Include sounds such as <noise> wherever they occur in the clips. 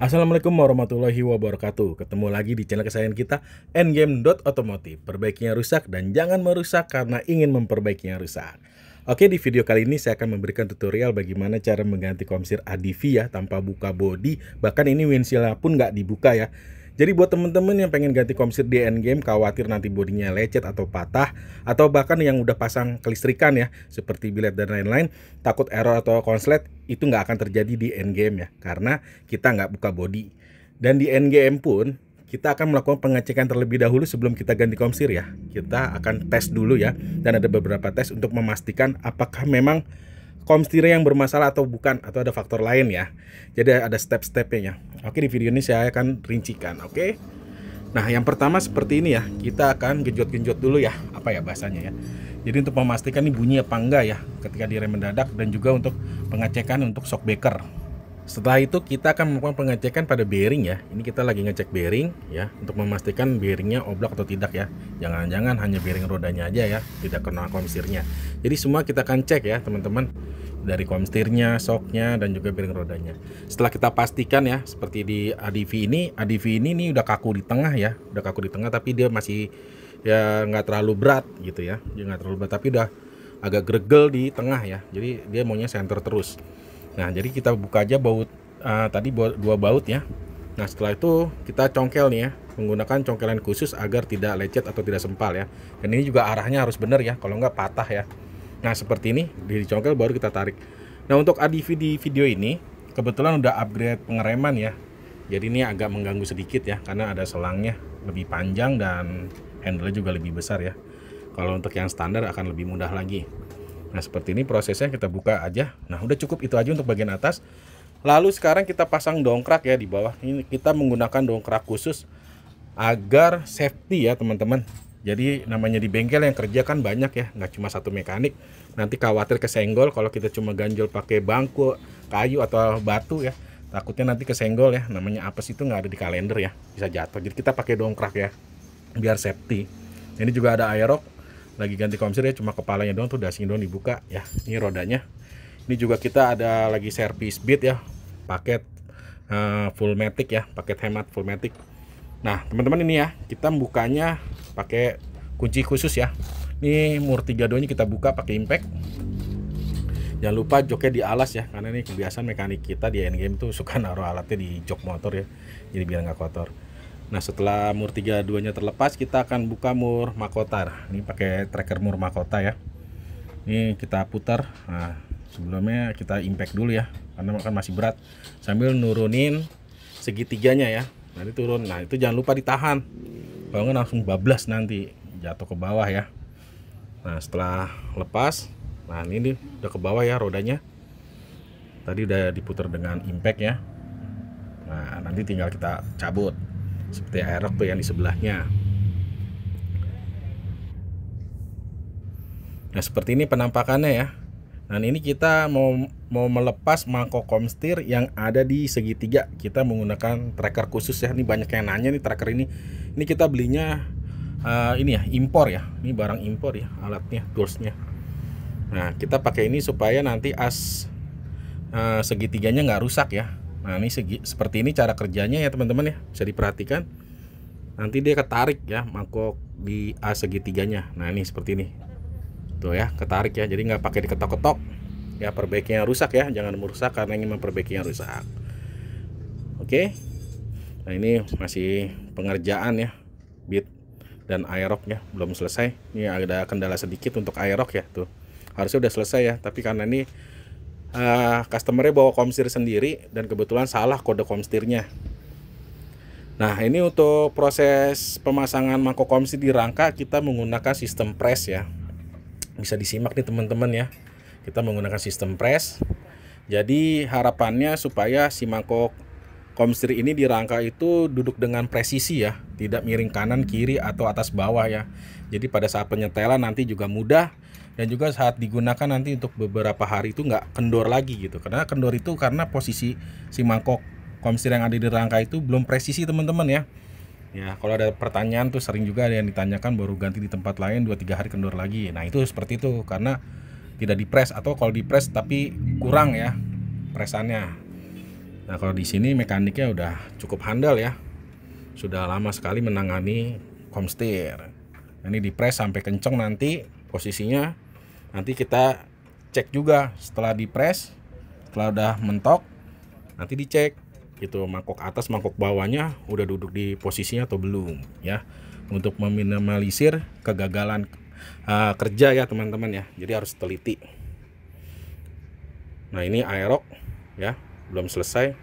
Assalamualaikum warahmatullahi wabarakatuh. Ketemu lagi di channel kesayangan kita Perbaiki Perbaikinya rusak dan jangan merusak karena ingin memperbaikinya rusak. Oke, di video kali ini saya akan memberikan tutorial bagaimana cara mengganti komsir ADV ya tanpa buka bodi. Bahkan ini windshield pun nggak dibuka ya. Jadi buat temen-temen yang pengen ganti komsir di endgame khawatir nanti bodinya lecet atau patah atau bahkan yang udah pasang kelistrikan ya seperti bilet dan lain-lain takut error atau konslet itu nggak akan terjadi di endgame ya karena kita nggak buka body. Dan di endgame pun kita akan melakukan pengecekan terlebih dahulu sebelum kita ganti komsir ya. Kita akan tes dulu ya dan ada beberapa tes untuk memastikan apakah memang kom yang bermasalah atau bukan atau ada faktor lain ya. Jadi ada step-stepnya Oke di video ini saya akan rincikan, oke? Nah, yang pertama seperti ini ya. Kita akan genjot-genjot dulu ya, apa ya bahasanya ya. Jadi untuk memastikan ini bunyi apa enggak ya ketika direm mendadak dan juga untuk pengecekan untuk shock breaker. Setelah itu kita akan melakukan pengecekan pada bearing ya. Ini kita lagi ngecek bearing ya untuk memastikan bearingnya oblak atau tidak ya. Jangan-jangan hanya bearing rodanya aja ya, tidak kena komstirnya. Jadi semua kita akan cek ya teman-teman dari komstirnya, soknya dan juga bearing rodanya. Setelah kita pastikan ya seperti di ADV ini, ADV ini nih udah kaku di tengah ya, udah kaku di tengah tapi dia masih ya nggak terlalu berat gitu ya. Dia nggak terlalu berat tapi udah agak gregel di tengah ya. Jadi dia maunya center terus. Nah, jadi kita buka aja baut uh, tadi dua baut ya. Nah, setelah itu kita congkel nih ya, menggunakan congkelan khusus agar tidak lecet atau tidak sempal ya. Dan ini juga arahnya harus benar ya, kalau nggak patah ya. Nah, seperti ini dicongkel baru kita tarik. Nah, untuk ADV di video ini kebetulan udah upgrade pengereman ya. Jadi ini agak mengganggu sedikit ya karena ada selangnya lebih panjang dan handle juga lebih besar ya. Kalau untuk yang standar akan lebih mudah lagi. Nah seperti ini prosesnya kita buka aja. Nah udah cukup itu aja untuk bagian atas. Lalu sekarang kita pasang dongkrak ya di bawah. Ini kita menggunakan dongkrak khusus agar safety ya teman-teman. Jadi namanya di bengkel yang kerja kan banyak ya, nggak cuma satu mekanik. Nanti khawatir kesenggol kalau kita cuma ganjol pakai bangku, kayu atau batu ya. Takutnya nanti kesenggol ya, namanya apa sih itu nggak ada di kalender ya, bisa jatuh. Jadi kita pakai dongkrak ya, biar safety. Ini juga ada aerok, lagi ganti komsel ya cuma kepalanya doang tuh dasing doang dibuka ya ini rodanya ini juga kita ada lagi servis bit ya paket uh, full matic ya paket hemat full matic nah teman-teman ini ya kita bukanya pakai kunci khusus ya ini mur tiga ini kita buka pakai impact jangan lupa joknya di alas ya karena ini kebiasaan mekanik kita di endgame tuh suka naruh alatnya di jok motor ya jadi biar nggak kotor Nah setelah mur 32 nya terlepas kita akan buka mur makota nah, Ini pakai tracker mur makota ya Ini kita putar Nah sebelumnya kita impact dulu ya Karena makan masih berat Sambil nurunin segitiganya ya Nanti turun Nah itu jangan lupa ditahan Kalau nggak langsung bablas nanti Jatuh ke bawah ya Nah setelah lepas Nah ini udah ke bawah ya rodanya Tadi udah diputar dengan impact ya Nah nanti tinggal kita cabut seperti tuh yang di sebelahnya. Nah seperti ini penampakannya ya. Dan ini kita mau mau melepas mangkok komstir yang ada di segitiga. Kita menggunakan tracker khusus ya. Ini banyak yang nanya nih tracker ini. Ini kita belinya uh, ini ya impor ya. Ini barang impor ya alatnya, toolsnya. Nah kita pakai ini supaya nanti as uh, segitiganya nggak rusak ya. Nah ini segi, seperti ini cara kerjanya ya teman-teman ya bisa diperhatikan. Nanti dia ketarik ya mangkok di A segitiganya. Nah ini seperti ini. Tuh ya ketarik ya. Jadi nggak pakai diketok-ketok. Ya perbaiki yang rusak ya. Jangan merusak karena ingin memperbaiki yang rusak. Oke. Nah ini masih pengerjaan ya bit dan aerok ya belum selesai. Ini ada kendala sedikit untuk aerok ya tuh. Harusnya udah selesai ya. Tapi karena ini uh, customernya bawa komstir sendiri dan kebetulan salah kode komstirnya. Nah ini untuk proses pemasangan mangkok komstir di rangka kita menggunakan sistem press ya. Bisa disimak nih teman-teman ya. Kita menggunakan sistem press. Jadi harapannya supaya si mangkok Komstir ini di rangka itu duduk dengan presisi ya, tidak miring kanan, kiri, atau atas bawah ya. Jadi pada saat penyetelan nanti juga mudah dan juga saat digunakan nanti untuk beberapa hari itu nggak kendor lagi gitu. Karena kendor itu karena posisi si mangkok komstir yang ada di rangka itu belum presisi teman-teman ya. Ya, kalau ada pertanyaan tuh sering juga ada yang ditanyakan baru ganti di tempat lain 2-3 hari kendor lagi. Nah, itu seperti itu karena tidak dipres atau kalau dipres tapi kurang ya presannya. Nah kalau di sini mekaniknya udah cukup handal ya. Sudah lama sekali menangani komstir. Ini dipres sampai kenceng nanti posisinya. Nanti kita cek juga setelah dipres, setelah udah mentok, nanti dicek gitu mangkok atas mangkok bawahnya udah duduk di posisinya atau belum ya untuk meminimalisir kegagalan uh, kerja ya teman-teman ya jadi harus teliti nah ini aerok ya belum selesai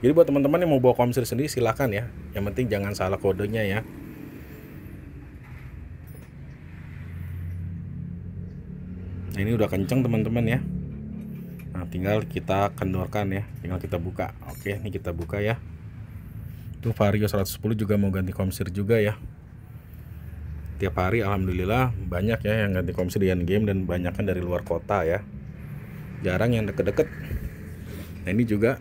jadi buat teman-teman yang mau bawa komsir sendiri silahkan ya yang penting jangan salah kodenya ya nah ini udah kenceng teman-teman ya nah tinggal kita kendorkan ya tinggal kita buka oke ini kita buka ya itu Vario 110 juga mau ganti komsir juga ya tiap hari alhamdulillah banyak ya yang ganti komsir dengan game dan banyaknya dari luar kota ya jarang yang deket-deket nah ini juga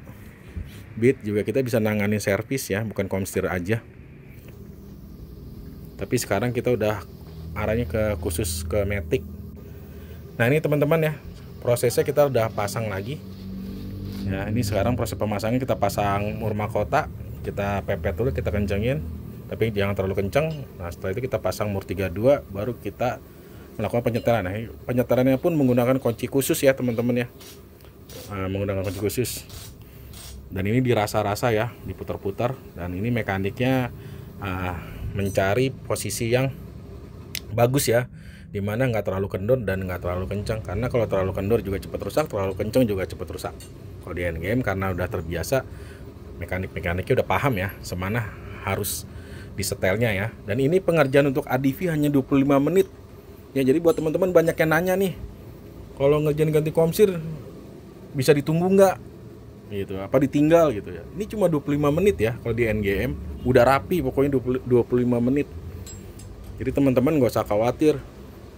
bit juga kita bisa nangani servis ya bukan komstir aja tapi sekarang kita udah arahnya ke khusus ke metik nah ini teman-teman ya prosesnya kita udah pasang lagi ya ini sekarang proses pemasangan kita pasang murma kotak kita pepet dulu kita kencengin tapi jangan terlalu kenceng nah setelah itu kita pasang mur 32 baru kita melakukan penyetelan. Nah, penyetelannya pun menggunakan kunci khusus ya teman-teman ya, Nah, menggunakan kunci khusus. Dan ini dirasa-rasa ya, diputar-putar. Dan ini mekaniknya uh, mencari posisi yang bagus ya, dimana nggak terlalu kendor dan nggak terlalu kencang. Karena kalau terlalu kendor juga cepat rusak, terlalu kencang juga cepat rusak. Kalau di endgame karena udah terbiasa, mekanik-mekaniknya udah paham ya, semana harus disetelnya ya. Dan ini pengerjaan untuk ADV hanya 25 menit ya jadi buat teman-teman banyak yang nanya nih kalau ngerjain ganti komsir bisa ditunggu nggak gitu apa ditinggal gitu ya ini cuma 25 menit ya kalau di NGM udah rapi pokoknya 25 menit jadi teman-teman nggak usah khawatir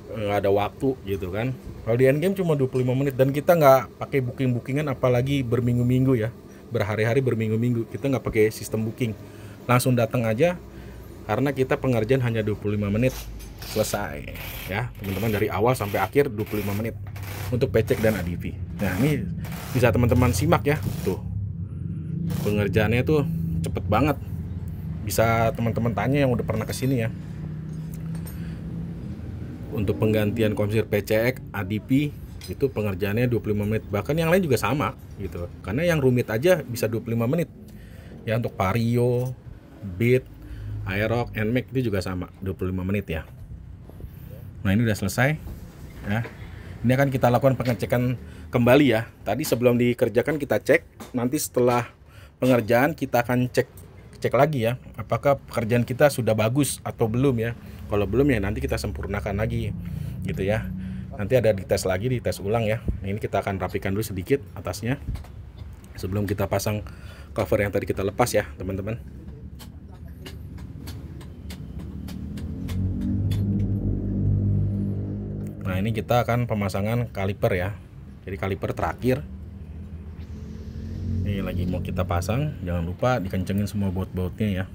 nggak ada waktu gitu kan kalau di NGM cuma 25 menit dan kita nggak pakai booking bookingan apalagi berminggu-minggu ya berhari-hari berminggu-minggu kita nggak pakai sistem booking langsung datang aja karena kita pengerjaan hanya 25 menit selesai ya teman-teman dari awal sampai akhir 25 menit untuk pecek dan ADV nah ini bisa teman-teman simak ya tuh pengerjaannya tuh cepet banget bisa teman-teman tanya yang udah pernah kesini ya untuk penggantian komisir PCX ADP itu pengerjaannya 25 menit bahkan yang lain juga sama gitu karena yang rumit aja bisa 25 menit ya untuk Vario, Beat, Aerox, Nmax itu juga sama 25 menit ya Nah ini udah selesai. Ya. Ini akan kita lakukan pengecekan kembali ya. Tadi sebelum dikerjakan kita cek. Nanti setelah pengerjaan kita akan cek cek lagi ya. Apakah pekerjaan kita sudah bagus atau belum ya. Kalau belum ya nanti kita sempurnakan lagi gitu ya. Nanti ada dites lagi, dites ulang ya. Nah, ini kita akan rapikan dulu sedikit atasnya. Sebelum kita pasang cover yang tadi kita lepas ya teman-teman. Nah ini kita akan pemasangan kaliper ya. Jadi kaliper terakhir. Ini lagi mau kita pasang, jangan lupa dikencengin semua baut-bautnya ya.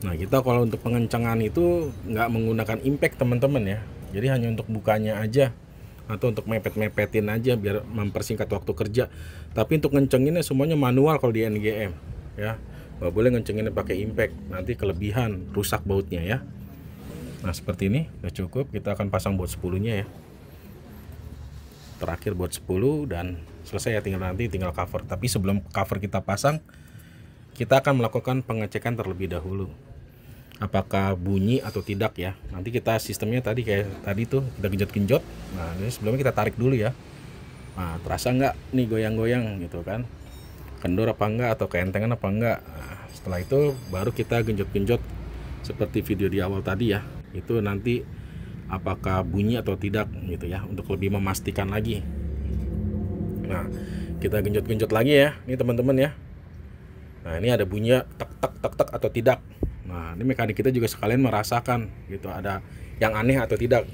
Nah kita kalau untuk pengencangan itu nggak menggunakan impact teman-teman ya. Jadi hanya untuk bukanya aja atau untuk mepet-mepetin aja biar mempersingkat waktu kerja tapi untuk ngencenginnya semuanya manual kalau di NGM ya nggak boleh ngencenginnya pakai impact nanti kelebihan rusak bautnya ya nah seperti ini udah cukup kita akan pasang baut 10 nya ya terakhir baut 10 dan selesai ya tinggal nanti tinggal cover tapi sebelum cover kita pasang kita akan melakukan pengecekan terlebih dahulu apakah bunyi atau tidak ya nanti kita sistemnya tadi kayak tadi tuh kita genjot-genjot nah ini sebelumnya kita tarik dulu ya nah terasa nggak nih goyang-goyang gitu kan kendor apa enggak atau keentengan apa enggak nah, setelah itu baru kita genjot-genjot seperti video di awal tadi ya itu nanti apakah bunyi atau tidak gitu ya untuk lebih memastikan lagi nah kita genjot-genjot lagi ya ini teman-teman ya nah ini ada bunyi ya, tek tek tek tek atau tidak Nah, ini mekanik kita juga sekalian merasakan gitu ada yang aneh atau tidak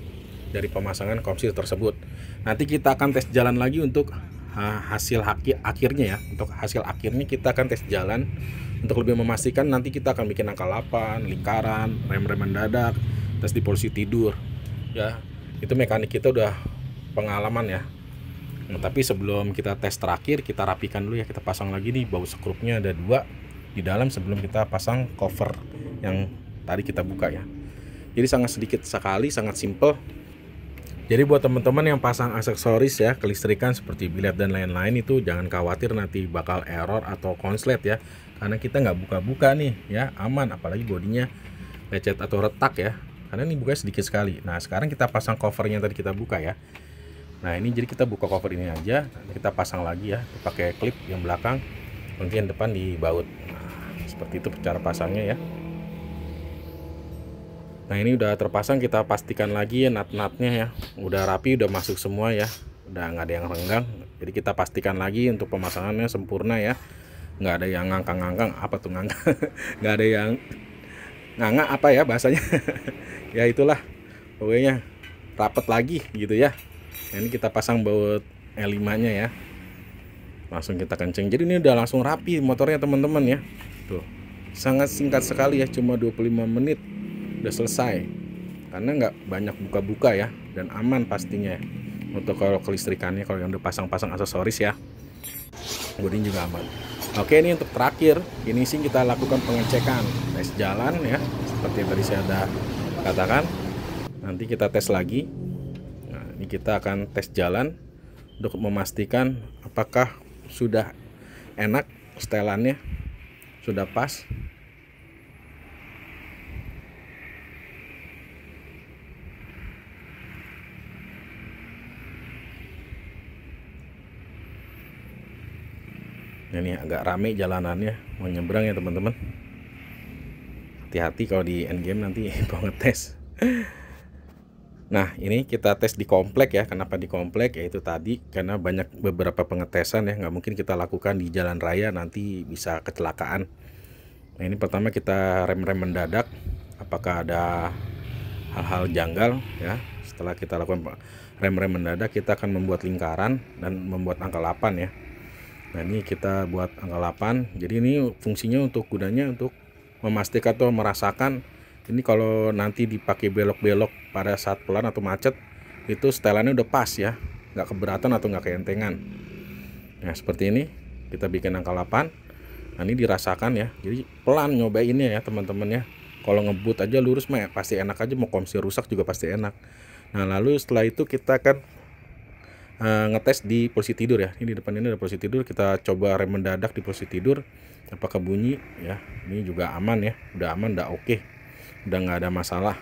dari pemasangan komsil tersebut. Nanti kita akan tes jalan lagi untuk hasil akhirnya ya. Untuk hasil akhirnya kita akan tes jalan untuk lebih memastikan nanti kita akan bikin angka 8, lingkaran, rem-rem dadak, tes di posisi tidur. Ya, itu mekanik kita udah pengalaman ya. Nah, tapi sebelum kita tes terakhir kita rapikan dulu ya kita pasang lagi nih baut skrupnya ada dua di dalam sebelum kita pasang cover yang tadi kita buka ya jadi sangat sedikit sekali sangat simple jadi buat teman-teman yang pasang aksesoris ya kelistrikan seperti bilet dan lain-lain itu jangan khawatir nanti bakal error atau konslet ya karena kita nggak buka-buka nih ya aman apalagi bodinya lecet atau retak ya karena ini bukanya sedikit sekali nah sekarang kita pasang covernya tadi kita buka ya nah ini jadi kita buka cover ini aja kita pasang lagi ya pakai klip yang belakang kemudian depan depan dibaut seperti itu cara pasangnya ya nah ini udah terpasang kita pastikan lagi ya nat-natnya ya udah rapi udah masuk semua ya udah nggak ada yang renggang jadi kita pastikan lagi untuk pemasangannya sempurna ya nggak ada yang ngangkang-ngangkang apa tuh ngangkang <laughs> nggak ada yang nganga apa ya bahasanya <laughs> ya itulah pokoknya rapet lagi gitu ya nah, ini kita pasang baut l 5 nya ya langsung kita kenceng jadi ini udah langsung rapi motornya teman-teman ya Tuh, sangat singkat sekali ya, cuma 25 menit udah selesai. Karena nggak banyak buka-buka ya, dan aman pastinya ya. untuk kalau kelistrikannya kalau yang udah pasang-pasang aksesoris ya boarding juga aman oke ini untuk terakhir ini sih kita lakukan pengecekan tes jalan ya seperti tadi saya ada katakan nanti kita tes lagi nah ini kita akan tes jalan untuk memastikan apakah sudah enak setelannya sudah pas ini agak rame jalanannya mau nyebrang ya teman-teman hati-hati kalau di endgame nanti banget <laughs> tes Nah, ini kita tes di komplek ya. Kenapa di komplek? Yaitu tadi karena banyak beberapa pengetesan ya. Nggak mungkin kita lakukan di jalan raya nanti bisa kecelakaan. Nah, ini pertama kita rem-rem mendadak. Apakah ada hal-hal janggal ya? Setelah kita lakukan rem-rem mendadak, kita akan membuat lingkaran dan membuat angka 8 ya. Nah, ini kita buat angka 8. Jadi ini fungsinya untuk gunanya untuk memastikan atau merasakan ini kalau nanti dipakai belok-belok pada saat pelan atau macet itu setelannya udah pas ya nggak keberatan atau nggak keentengan nah seperti ini kita bikin angka 8 nah ini dirasakan ya jadi pelan nyobainnya ya teman-teman ya kalau ngebut aja lurus mah ya, pasti enak aja mau komsi rusak juga pasti enak nah lalu setelah itu kita akan uh, ngetes di posisi tidur ya ini di depan ini ada posisi tidur kita coba rem mendadak di posisi tidur apakah bunyi ya ini juga aman ya udah aman udah oke okay udah nggak ada masalah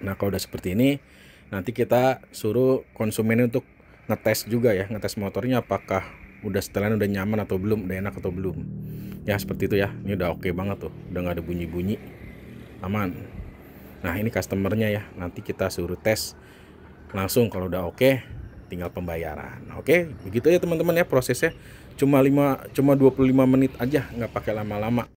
nah kalau udah seperti ini nanti kita suruh konsumen untuk ngetes juga ya ngetes motornya apakah udah setelan udah nyaman atau belum udah enak atau belum ya seperti itu ya ini udah oke okay banget tuh udah nggak ada bunyi-bunyi aman nah ini customernya ya nanti kita suruh tes langsung kalau udah oke okay, tinggal pembayaran oke begitu ya teman-teman ya prosesnya cuma 5 cuma 25 menit aja nggak pakai lama-lama